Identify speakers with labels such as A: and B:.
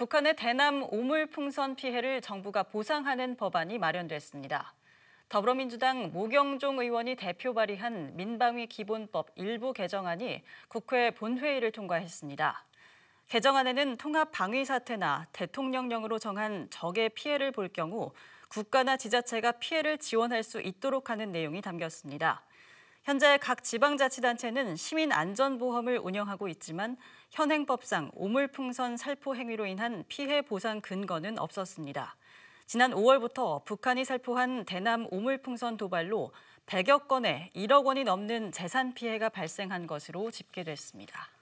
A: 북한의 대남 오물풍선 피해를 정부가 보상하는 법안이 마련됐습니다. 더불어민주당 모경종 의원이 대표 발의한 민방위 기본법 일부 개정안이 국회 본회의를 통과했습니다. 개정안에는 통합 방위 사태나 대통령령으로 정한 적의 피해를 볼 경우 국가나 지자체가 피해를 지원할 수 있도록 하는 내용이 담겼습니다. 현재 각 지방자치단체는 시민안전보험을 운영하고 있지만 현행법상 오물풍선 살포 행위로 인한 피해 보상 근거는 없었습니다. 지난 5월부터 북한이 살포한 대남 오물풍선 도발로 100여 건에 1억 원이 넘는 재산 피해가 발생한 것으로 집계됐습니다.